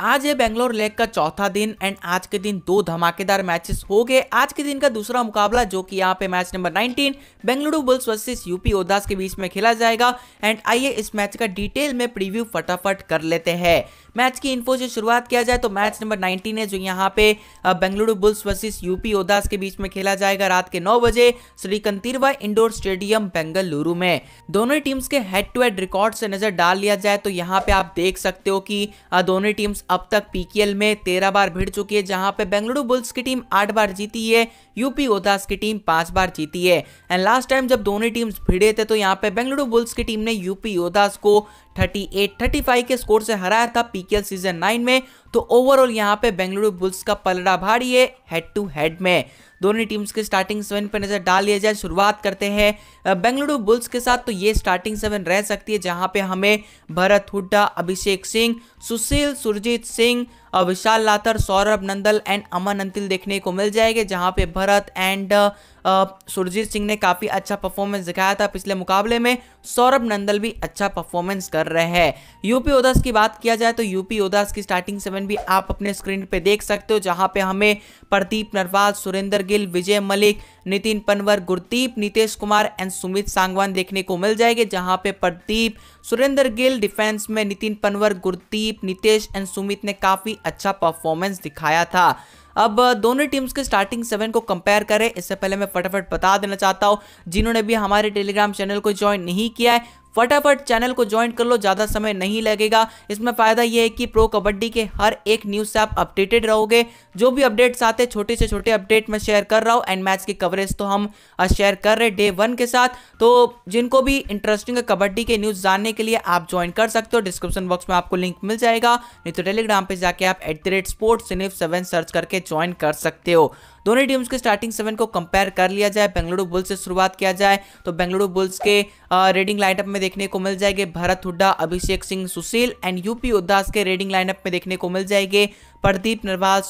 आज है बेंगलोर लेग का चौथा दिन एंड आज के दिन दो धमाकेदार मैचेस हो गए आज के दिन का दूसरा मुकाबला जो कि यहाँ पे match number 19 Bengaluru Bulls versus UP Yoddhas के बीच में खेला जाएगा एंड आइए इस मैच का डिटेल में प्रीव्यू फटाफट कर लेते हैं मैच की इन्फो से शुरुआत किया जाए तो मैच नंबर नाइनटीन है जो यहाँ पे Bengaluru Bulls versus UP Yoddhas के बीच में खेला जाएगा रात के नौ बजे श्रीकंतीरवा इंडोर स्टेडियम बेंगलुरु में दोनों टीम्स के हेड टू हेड रिकॉर्ड से नजर डाल लिया जाए तो यहाँ पे आप देख सकते हो कि दोनों टीम्स अब तक पीकेएल में तेरह बार भिड़ चुकी है जहां पे बेंगलुरु बुल्स की टीम आठ बार जीती है यूपी ओदास की टीम पांच बार जीती है एंड लास्ट टाइम जब दोनों टीम्स भिड़े थे तो यहाँ पे बेंगलुरु बुल्स की टीम ने यूपी ओदास को 38-35 के स्कोर से हराया था पीकेएल सीजन नाइन में तो ओवरऑल यहाँ पे बेंगलुरु बुल्स का पलड़ा भारी है हेड टू हेड में दोनों टीम्स के स्टार्टिंग सेवन पर नजर डाल लिया जाए शुरुआत करते हैं बेंगलुरु बुल्स के साथ तो ये स्टार्टिंग सेवन रह सकती है जहां पे हमें भरत हुड्डा अभिषेक सिंह सुशील सुरजीत सिंह विशाल लातर सौरभ नंदल एंड अमन अंतिल देखने को मिल जाएंगे जहां पे भरत एंड सुरजीत सिंह ने काफ़ी अच्छा परफॉर्मेंस दिखाया था पिछले मुकाबले में सौरभ नंदल भी अच्छा परफॉर्मेंस कर रहे हैं यूपी उदास की बात किया जाए तो यूपी उदास की स्टार्टिंग सेवन भी आप अपने स्क्रीन पे देख सकते हो जहां पे हमें प्रदीप नरवाल सुरेंद्र गिल विजय मलिक नितिन पनवर गुरदीप नीतीश कुमार एंड सुमित सांगवान देखने को मिल जाएंगे जहाँ पे प्रदीप सुरेंद्र गिल डिफेंस में नितिन पनवर गुरदीप नीतीश एंड सुमित ने काफ़ी अच्छा परफॉर्मेंस दिखाया था अब दोनों टीम्स के स्टार्टिंग सेवन को कंपेयर करें इससे पहले मैं फटाफट बता देना चाहता हूँ जिन्होंने भी हमारे टेलीग्राम चैनल को ज्वाइन नहीं किया है फटाफट चैनल को ज्वाइन कर लो ज़्यादा समय नहीं लगेगा इसमें फ़ायदा यह है कि प्रो कबड्डी के हर एक न्यूज़ से आप अपडेटेड रहोगे जो भी अपडेट्स आते छोटे से छोटे अपडेट में शेयर कर रहा हूँ एंड मैच की कवरेज तो हम शेयर कर रहे डे वन के साथ तो जिनको भी इंटरेस्टिंग है कबड्डी के न्यूज़ जानने के लिए आप ज्वाइन कर सकते हो डिस्क्रिप्शन बॉक्स में आपको लिंक मिल जाएगा नहीं तो टेलीग्राम पर जाके आप at the rate sports seven search करके ज्वाइन कर सकते हो दोनों टीम्स के स्टार्टिंग सेवन को कंपेयर कर लिया जाए बेंगलुरु बुल्स से शुरुआत किया जाए तो बेंगलुरु बुल्स के रेडिंग लाइनअप में देखने को मिल जाएंगे भरत हुड्डा अभिषेक सिंह सुशील एंड यूपी उदास के रेडिंग लाइनअप में देखने को मिल जाएंगे प्रदीप नरवाल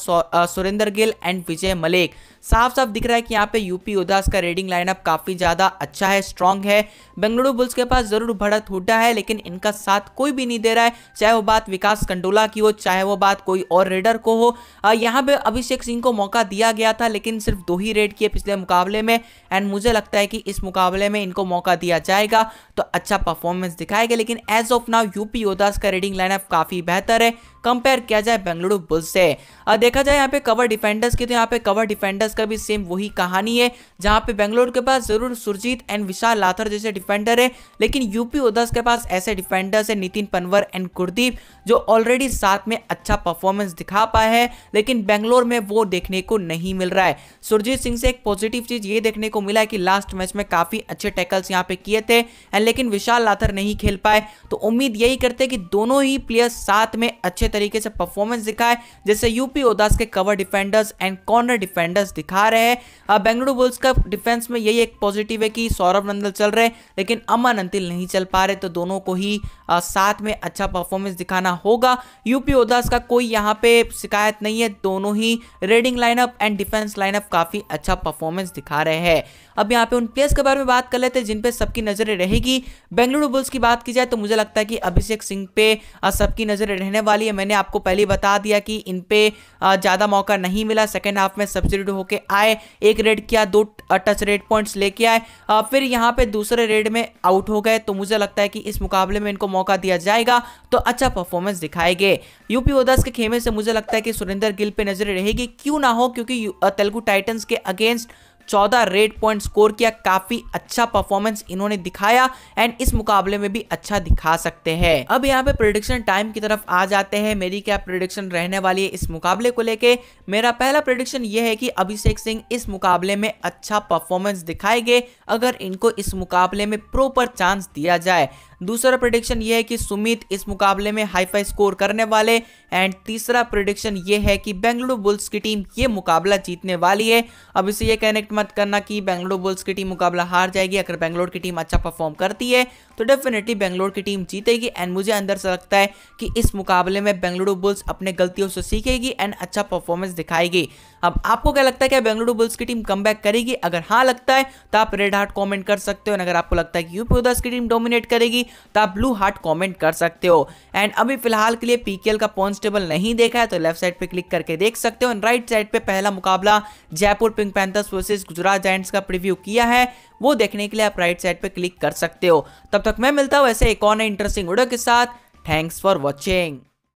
सुरेंद्र गिल एंड विजय मलिक साफ साफ दिख रहा है कि यहाँ पे यूपी उदास का रेडिंग लाइनअप काफ़ी ज़्यादा अच्छा है स्ट्रांग है बेंगलुरु बुल्स के पास जरूर भड़त हुडा है लेकिन इनका साथ कोई भी नहीं दे रहा है चाहे वो बात विकास कंडोला की हो चाहे वो बात कोई और रेडर को हो यहाँ पे अभिषेक सिंह को मौका दिया गया था लेकिन सिर्फ दो ही रेड किए पिछले मुकाबले में एंड मुझे लगता है कि इस मुकाबले में इनको मौका दिया जाएगा तो अच्छा परफॉर्मेंस दिखाएगा लेकिन एज ऑफ नाउ यूपी उदास का रेडिंग लाइनअप काफ़ी बेहतर है कंपेयर किया जाए बेंगलुरु बुल्स गोल से देखा जाए यहाँ पे कवर डिफेंडर्स की तो यहाँ पे कवर डिफेंडर्स का भी सेम वही कहानी है जहाँ पे बेंगलोर के पास जरूर सुरजीत एंड विशाल लाथर जैसे डिफेंडर है लेकिन यूपी उदास के पास ऐसे डिफेंडर्स है नितिन पनवर एंड कुलदीप जो ऑलरेडी साथ में अच्छा परफॉर्मेंस दिखा पाए हैं लेकिन बेंगलोर में वो देखने को नहीं मिल रहा है सुरजीत सिंह से एक पॉजिटिव चीज ये देखने को मिला है कि लास्ट मैच में काफी अच्छे टैकल्स यहाँ पे किए थे एंड लेकिन विशाल लाथर नहीं खेल पाए तो उम्मीद यही करते कि दोनों ही प्लेयर्स साथ में अच्छे तरीके से परफॉर्मेंस दिखाए जैसे यूपी उदास के cover defenders and corner defenders दिखा रहे हैं अब बेंगलुरु बुल्स का डिफेंस में यही एक पॉजिटिव है कि सौरभ नंदल चल रहे लेकिन अमन अंतिल नहीं चल पा रहे तो दोनों को ही आ, साथ में अच्छा परफॉर्मेंस दिखाना होगा यूपी उदास का कोई यहाँ पे शिकायत नहीं है दोनों ही raiding lineup and defence lineup काफ़ी अच्छा परफॉर्मेंस दिखा रहे हैं अब यहाँ पे उन प्लेयर्स के बारे में बात कर लेते हैं जिन पे सबकी नज़रें रहेगी बेंगलुरु बुल्स की बात की जाए तो मुझे लगता है कि अभिषेक सिंह पे सबकी नज़रें रहने वाली है मैंने आपको पहले बता दिया कि इन पे ज़्यादा मौका नहीं मिला सेकेंड हाफ में सब्सिट्यूट होके आए एक रेड किया दो टच रेड पॉइंट्स लेके आए फिर यहाँ पे दूसरे रेड में आउट हो गए तो मुझे लगता है कि इस मुकाबले में इनको मौका दिया जाएगा तो अच्छा परफॉर्मेंस दिखाएंगे यूपी ओदर्स के खेमे से मुझे लगता है कि सुरेंद्र गिल पे नजर रहेगी क्यों ना हो क्योंकि तेलुगु टाइटन्स के अगेंस्ट 14 रेड पॉइंट स्कोर किया काफी अच्छा परफॉर्मेंस इन्होंने दिखाया एंड इस मुकाबले में भी अच्छा दिखा सकते हैं अब यहाँ पे प्रोडिक्शन टाइम की तरफ आ जाते हैं मेरी क्या प्रोडिक्शन रहने वाली है इस मुकाबले को लेके मेरा पहला प्रोडिक्शन ये है कि अभिषेक सिंह इस मुकाबले में अच्छा परफॉर्मेंस दिखाएंगे अगर इनको इस मुकाबले में प्रोपर चांस दिया जाए दूसरा प्रोडिक्शन ये है कि सुमित इस मुकाबले में हाईफाई स्कोर करने वाले एंड तीसरा प्रोडिक्शन ये है कि बेंगलुरु बुल्स की टीम ये मुकाबला जीतने वाली है अब इसे ये कनेक्ट मत करना कि बेंगलुरु बुल्स की टीम मुकाबला हार जाएगी अगर बेंगलोर की टीम अच्छा परफॉर्म करती है तो डेफिनेटली बेंगलोर की टीम जीतेगी एंड मुझे अंदर से लगता है कि इस मुकाबले में बेंगलुरु बुल्स अपने गलतियों से सीखेगी एंड अच्छा परफॉर्मेंस दिखाएगी अब आपको क्या लगता है क्या बेंगलुरु बुल्स की टीम कम करेगी अगर हाँ लगता है तो आप रेड हार्ट कॉमेंट कर सकते हो अगर आपको लगता है कि यूपी उदास की टीम डोमिनेट करेगी तो आप ब्लू हार्ट कॉमेंट कर सकते हो एंड अभी फिलहाल के लिए पीकेएल का पॉन्स्टेबल नहीं देखा है तो लेफ्ट साइड पर क्लिक करके देख सकते हो एंड राइट साइड पर पहला मुकाबला Jaipur Pink Panthers versus Gujarat Giants का प्रिव्यू किया है वो देखने के लिए आप राइट साइड पर क्लिक कर सकते हो तब तक मैं मिलता हूँ ऐसे एक और इंटरेस्टिंग वीडियो के साथ थैंक्स फॉर वॉचिंग